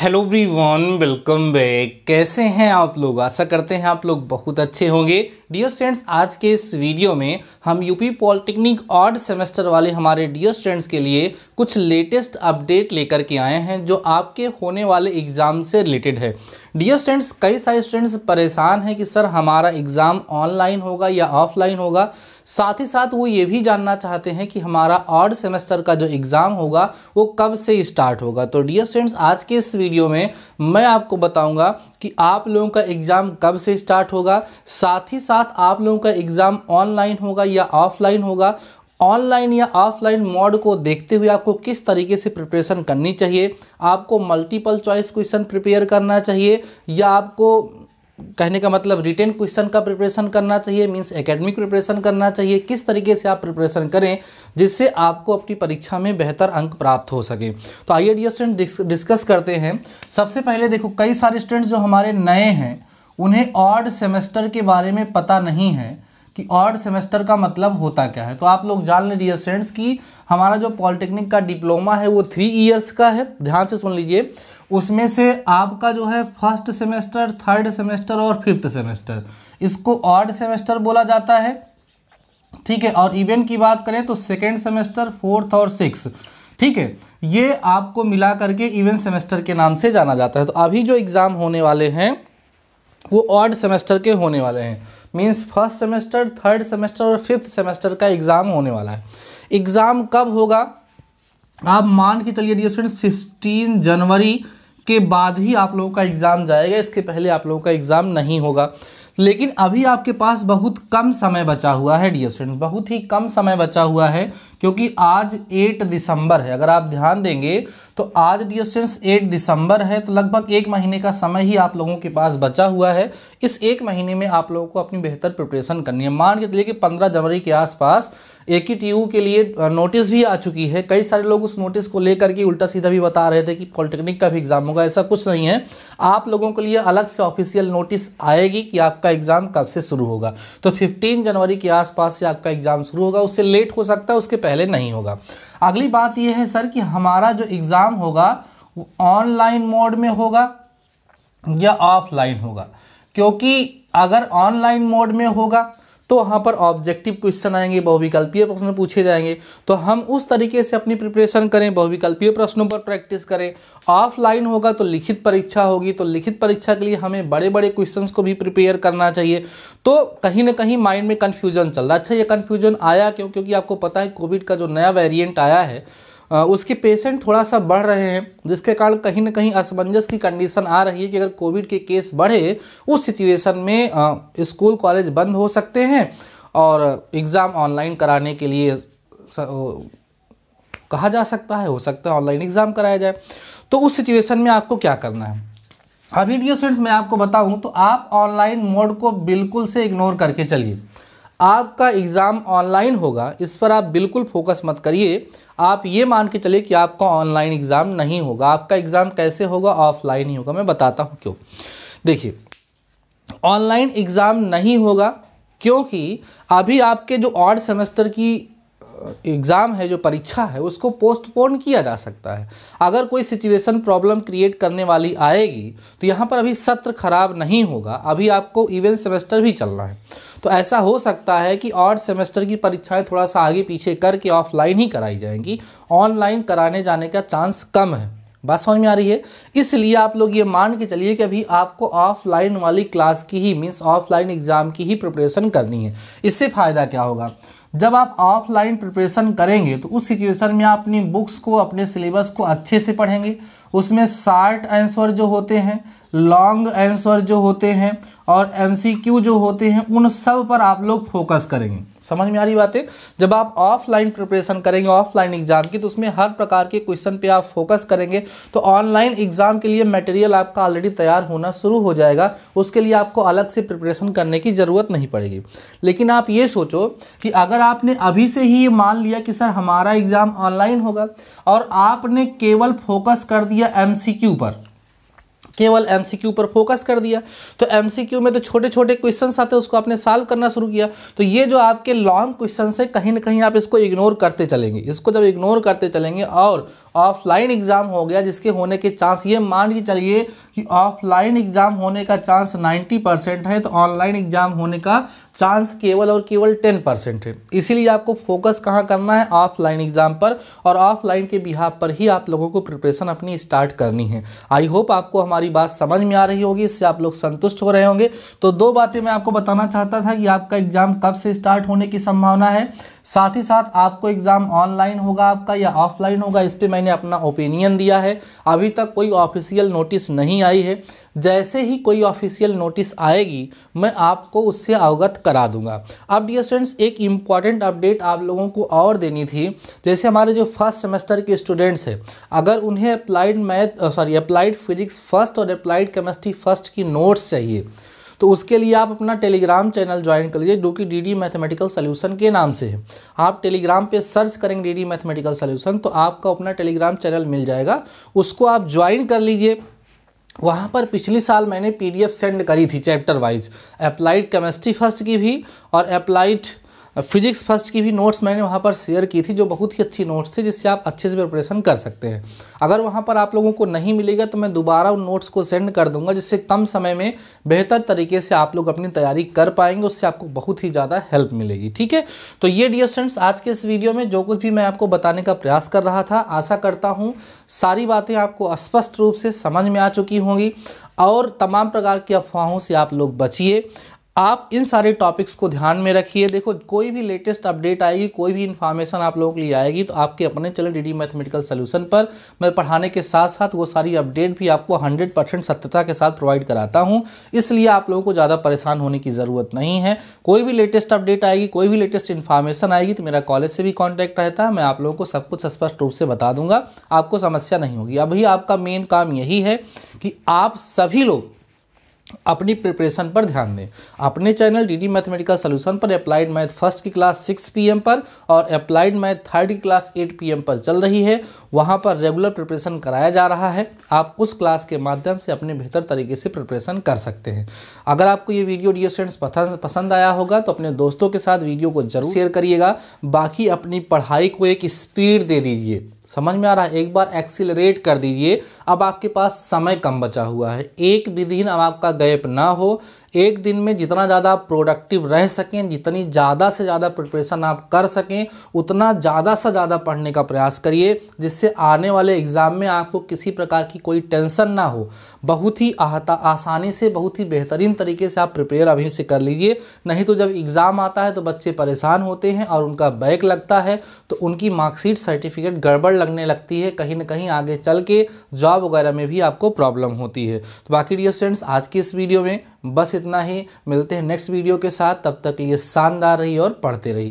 hello one welcome back कैसे हैं आप लोग आशा करते हैं आप लोग बहुत अच्छे होंगे डियर स्टूडेंट्स आज के इस वीडियो में हम यूपी पॉलिटेक्निक ऑर्ड सेमेस्टर वाले हमारे डियर स्टूडेंट्स के लिए कुछ लेटेस्ट अपडेट लेकर के आए हैं जो आपके होने वाले एग्ज़ाम से रिलेटेड है डियर स्टूडेंट्स कई सारे स्टूडेंट्स परेशान हैं कि सर हमारा एग्ज़ाम ऑनलाइन होगा या ऑफलाइन होगा साथ ही साथ वो ये भी जानना चाहते हैं कि हमारा ऑर्ड सेमेस्टर का जो एग्ज़ाम होगा वो कब से स्टार्ट होगा तो डियर स्टूडेंट्स आज के इस वीडियो में मैं आपको बताऊंगा कि आप लोगों का एग्ज़ाम कब से स्टार्ट होगा साथ ही साथ आप लोगों का एग्ज़ाम ऑनलाइन होगा या ऑफलाइन होगा ऑनलाइन या ऑफलाइन मोड को देखते हुए आपको किस तरीके से प्रिपरेशन करनी चाहिए आपको मल्टीपल चॉइस क्वेश्चन प्रिपेयर करना चाहिए या आपको कहने का मतलब रिटेन क्वेश्चन का प्रिपरेशन करना चाहिए मींस एकेडमिक प्रिपरेशन करना चाहिए किस तरीके से आप प्रिपरेशन करें जिससे आपको अपनी परीक्षा में बेहतर अंक प्राप्त हो सके तो आइए डी स्टूडेंट डिस्कस करते हैं सबसे पहले देखो कई सारे स्टूडेंट्स जो हमारे नए हैं उन्हें ऑर्ड सेमेस्टर के बारे में पता नहीं है कि ऑर्ड सेमेस्टर का मतलब होता क्या है तो आप लोग जान लें डियर फ्रेंड्स कि हमारा जो पॉलिटेक्निक का डिप्लोमा है वो थ्री ईयर्स का है ध्यान से सुन लीजिए उसमें से आपका जो है फर्स्ट सेमेस्टर थर्ड सेमेस्टर और फिफ्थ सेमेस्टर इसको ऑर्ड सेमेस्टर बोला जाता है ठीक है और इवेंट की बात करें तो सेकेंड सेमेस्टर फोर्थ और सिक्स ठीक है ये आपको मिला करके इवेंट सेमेस्टर के नाम से जाना जाता है तो अभी जो एग्ज़ाम होने वाले हैं वो ऑर्ड सेमेस्टर के होने वाले हैं means first semester third semester और फिफ्थ सेमेस्टर का एग्ज़ाम होने वाला है एग्ज़ाम कब होगा आप मान के चलिए डी स्टूडेंट फिफ्टीन जनवरी के बाद ही आप लोगों का एग्ज़ाम जाएगा इसके पहले आप लोगों का एग्ज़ाम नहीं होगा लेकिन अभी आपके पास बहुत कम समय बचा हुआ है डियर स्टूडेंट्स बहुत ही कम समय बचा हुआ है क्योंकि आज 8 दिसंबर है अगर आप ध्यान देंगे तो आज डियर स्टूडेंट्स 8 दिसंबर है तो लगभग एक महीने का समय ही आप लोगों के पास बचा हुआ है इस एक महीने में आप लोगों को अपनी बेहतर प्रिपरेशन करनी है मान के चलिए कि पंद्रह जनवरी के आसपास ए के लिए नोटिस भी आ चुकी है कई सारे लोग उस नोटिस को लेकर के उल्टा सीधा भी बता रहे थे कि पॉलिटेक्निक का भी एग्जाम होगा ऐसा कुछ नहीं है आप लोगों के लिए अलग से ऑफिशियल नोटिस आएगी कि आपका आपका एग्ज़ाम कब से शुरू होगा तो 15 जनवरी के आसपास से आपका एग्ज़ाम शुरू होगा उससे लेट हो सकता है उसके पहले नहीं होगा अगली बात यह है सर कि हमारा जो एग्ज़ाम होगा वो ऑनलाइन मोड में होगा या ऑफलाइन होगा क्योंकि अगर ऑनलाइन मोड में होगा तो वहाँ पर ऑब्जेक्टिव क्वेश्चन आएंगे बहुविकल्पीय प्रश्न पूछे जाएंगे तो हम उस तरीके से अपनी प्रिपरेशन करें बहुविकल्पीय प्रश्नों पर प्रैक्टिस करें ऑफलाइन होगा तो लिखित परीक्षा होगी तो लिखित परीक्षा के लिए हमें बड़े बड़े क्वेश्चन को भी प्रिपेयर करना चाहिए तो कहीं ना कहीं माइंड में कन्फ्यूजन चल रहा अच्छा ये कन्फ्यूजन आया क्यों क्योंकि आपको पता है कोविड का जो नया वेरियंट आया है उसके पेशेंट थोड़ा सा बढ़ रहे हैं जिसके कारण कहीं ना कहीं असमंजस की कंडीशन आ रही है कि अगर कोविड के केस बढ़े उस सिचुएशन में स्कूल कॉलेज बंद हो सकते हैं और एग्ज़ाम ऑनलाइन कराने के लिए कहा जा सकता है हो सकता है ऑनलाइन एग्ज़ाम कराया जाए तो उस सिचुएशन में आपको क्या करना है अभी डियर स्टूडेंट्स मैं आपको बताऊं तो आप ऑनलाइन मोड को बिल्कुल से इग्नोर करके चलिए आपका एग्ज़ाम ऑनलाइन होगा इस पर आप बिल्कुल फोकस मत करिए आप ये मान के चलिए कि आपका ऑनलाइन एग्ज़ाम नहीं होगा आपका एग्ज़ाम कैसे होगा ऑफलाइन ही होगा मैं बताता हूँ क्यों देखिए ऑनलाइन एग्ज़ाम नहीं होगा क्योंकि अभी आपके जो ऑड सेमेस्टर की एग्ज़ाम है जो परीक्षा है उसको पोस्टपोन किया जा सकता है अगर कोई सिचुएशन प्रॉब्लम क्रिएट करने वाली आएगी तो यहाँ पर अभी सत्र ख़राब नहीं होगा अभी आपको इवन सेमेस्टर भी चलना है तो ऐसा हो सकता है कि और सेमेस्टर की परीक्षाएं थोड़ा सा आगे पीछे करके ऑफलाइन ही कराई जाएंगी ऑनलाइन कराने जाने का चांस कम है बात समझ में आ रही है इसलिए आप लोग ये मान के चलिए कि अभी आपको ऑफलाइन वाली क्लास की ही मीन्स ऑफलाइन एग्ज़ाम की ही प्रिपरेशन करनी है इससे फ़ायदा क्या होगा जब आप ऑफलाइन प्रिपरेशन करेंगे तो उस सिचुएशन में आप अपनी बुक्स को अपने सिलेबस को अच्छे से पढ़ेंगे उसमें शार्ट आंसर जो होते हैं लॉन्ग आंसर जो होते हैं और एमसीक्यू जो होते हैं उन सब पर आप लोग फोकस करेंगे समझ में आ रही बातें जब आप ऑफलाइन प्रिपरेशन करेंगे ऑफलाइन एग्जाम की तो उसमें हर प्रकार के क्वेश्चन पे आप फोकस करेंगे तो ऑनलाइन एग्जाम के लिए मटेरियल आपका ऑलरेडी तैयार होना शुरू हो जाएगा उसके लिए आपको अलग से प्रिपरेशन करने की ज़रूरत नहीं पड़ेगी लेकिन आप ये सोचो कि अगर आपने अभी से ही ये मान लिया कि सर हमारा एग्ज़ाम ऑनलाइन होगा और आपने केवल फोकस कर दिया एम पर केवल एमसीक्यू पर फोकस कर दिया तो एमसीक्यू में तो छोटे छोटे क्वेश्चन आते हैं उसको आपने सॉल्व करना शुरू किया तो ये जो आपके लॉन्ग क्वेश्चन है कहीं ना कहीं आप इसको इग्नोर करते चलेंगे इसको जब इग्नोर करते चलेंगे और ऑफलाइन एग्ज़ाम हो गया जिसके होने के चांस ये मान के चलिए कि ऑफलाइन एग्ज़ाम होने का चांस नाइन्टी परसेंट है तो ऑनलाइन एग्ज़ाम होने का चांस केवल और केवल टेन परसेंट है इसीलिए आपको फोकस कहाँ करना है ऑफलाइन एग्ज़ाम पर और ऑफलाइन के बिहाव पर ही आप लोगों को प्रिपरेशन अपनी स्टार्ट करनी है आई होप आपको हमारी मेरी बात समझ में आ रही होगी इससे आप लोग संतुष्ट हो रहे होंगे तो दो बातें मैं आपको बताना चाहता था कि आपका एग्जाम कब से स्टार्ट होने की संभावना है साथ ही साथ आपको एग्ज़ाम ऑनलाइन होगा आपका या ऑफलाइन होगा इस पर मैंने अपना ओपिनियन दिया है अभी तक कोई ऑफिशियल नोटिस नहीं आई है जैसे ही कोई ऑफिशियल नोटिस आएगी मैं आपको उससे अवगत करा दूंगा अब डियर स्टूडेंट्स एक इम्पॉर्टेंट अपडेट आप लोगों को और देनी थी जैसे हमारे जो फर्स्ट सेमेस्टर के स्टूडेंट्स हैं अगर उन्हें applied math sorry applied physics first और अप्लाइड केमिस्ट्री फर्स्ट की नोट्स चाहिए तो उसके लिए आप अपना टेलीग्राम चैनल ज्वाइन कर लीजिए जो कि डी डी मैथमेटिकल सोल्यूशन के नाम से है आप टेलीग्राम पे सर्च करेंगे डी डी मैथमेटिकल सोल्यूशन तो आपका अपना टेलीग्राम चैनल मिल जाएगा उसको आप ज्वाइन कर लीजिए वहाँ पर पिछली साल मैंने पीडीएफ सेंड करी थी chapter wise applied chemistry first की भी और अप्लाइड फिजिक्स फर्स्ट की भी नोट्स मैंने वहाँ पर शेयर की थी जो बहुत ही अच्छी नोट्स थी जिससे आप अच्छे से प्रिपरेशन कर सकते हैं अगर वहाँ पर आप लोगों को नहीं मिलेगा तो मैं दोबारा उन नोट्स को सेंड कर दूंगा जिससे कम समय में बेहतर तरीके से आप लोग अपनी तैयारी कर पाएंगे उससे आपको बहुत ही ज़्यादा हेल्प मिलेगी ठीक है तो ये डियर स्टूडेंट्स आज के इस वीडियो में जो कुछ भी मैं आपको बताने का प्रयास कर रहा था आशा करता हूँ सारी बातें आपको स्पष्ट रूप से समझ में आ चुकी होंगी और तमाम प्रकार की अफवाहों से आप लोग बचिए आप इन सारे टॉपिक्स को ध्यान में रखिए देखो कोई भी लेटेस्ट अपडेट आएगी कोई भी इन्फॉर्मेशन आप लोगों के लिए आएगी तो आपके अपने चैनल डी मैथमेटिकल सोल्यूशन पर मैं पढ़ाने के साथ साथ वो सारी अपडेट भी आपको 100 परसेंट सत्यता के साथ प्रोवाइड कराता हूँ इसलिए आप लोगों को ज़्यादा परेशान होने की ज़रूरत नहीं है कोई भी लेटेस्ट अपडेट आएगी कोई भी लेटेस्ट इन्फॉर्मेशन आएगी तो मेरा कॉलेज से भी कॉन्टैक्ट रहता है मैं आप लोगों को सब कुछ स्पष्ट रूप से बता दूंगा आपको समस्या नहीं होगी अभी आपका मेन काम यही है कि आप सभी लोग अपनी प्रिपरेशन पर ध्यान दें अपने channel D D mathematical solution पर अप्लाइड मैथ फर्स्ट की क्लास सिक्स एम पर और अप्लाइड मैथ थर्ड की क्लास एट एम पर चल रही है वहाँ पर रेगुलर प्रिपरेशन कराया जा रहा है आप उस क्लास के माध्यम से अपने बेहतर तरीके से प्रिपरेशन कर सकते हैं अगर आपको ये वीडियो डी स्टूडेंट्स पसंद आया होगा तो अपने दोस्तों के साथ वीडियो को जरूर शेयर करिएगा बाकी अपनी पढ़ाई को एक स्पीड दे दीजिए समझ में आ रहा है एक बार एक्सीलरेट कर दीजिए अब आपके पास समय कम बचा हुआ है एक भी अब आपका लाभदायक ना हो एक दिन में जितना ज़्यादा आप प्रोडक्टिव रह सकें जितनी ज़्यादा से ज़्यादा प्रिपरेशन आप कर सकें उतना ज़्यादा से ज़्यादा पढ़ने का प्रयास करिए जिससे आने वाले एग्ज़ाम में आपको किसी प्रकार की कोई टेंशन ना हो बहुत ही आहता आसानी से बहुत ही बेहतरीन तरीके से आप प्रिपेयर अभी से कर लीजिए नहीं तो जब एग्ज़ाम आता है तो बच्चे परेशान होते हैं और उनका बैक लगता है तो उनकी मार्कशीट सर्टिफिकेट गड़बड़ लगने लगती है कहीं ना कहीं आगे चल के जॉब वगैरह में भी आपको प्रॉब्लम होती है तो बाकी डियर स्टूडेंट्स आज की इस वीडियो में बस इतना ही मिलते हैं नेक्स्ट वीडियो के साथ तब तक लिए शानदार रही और पढ़ते रहिए